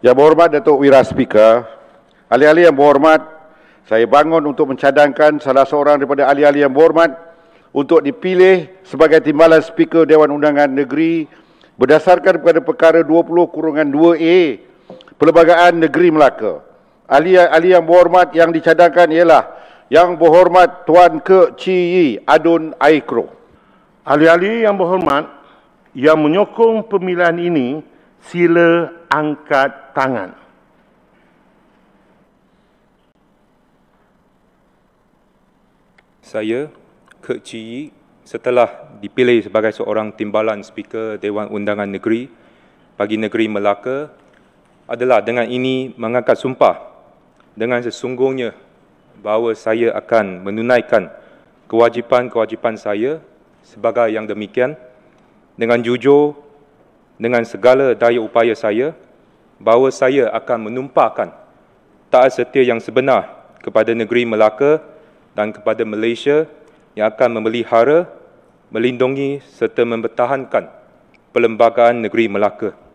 Yang berhormat Datuk Wira Speaker, ahli-ahli yang berhormat, saya bangun untuk mencadangkan salah seorang daripada ahli-ahli yang berhormat untuk dipilih sebagai timbalan Speaker Dewan Undangan Negeri berdasarkan kepada perkara 20-2A Perlembagaan Negeri Melaka. Ahli-ahli yang berhormat yang dicadangkan ialah Yang Berhormat Tuan Ke Chi Yi Adun Aikro. Ahli-ahli yang berhormat yang menyokong pemilihan ini sila angkat tangan. Saya, Kek Chi setelah dipilih sebagai seorang timbalan speaker Dewan Undangan Negeri bagi Negeri Melaka adalah dengan ini mengangkat sumpah dengan sesungguhnya bahawa saya akan menunaikan kewajipan-kewajipan saya sebagai yang demikian dengan jujur dengan segala daya upaya saya bahawa saya akan menumpahkan taat setia yang sebenar kepada negeri Melaka dan kepada Malaysia yang akan memelihara, melindungi serta mempertahankan perlembagaan negeri Melaka.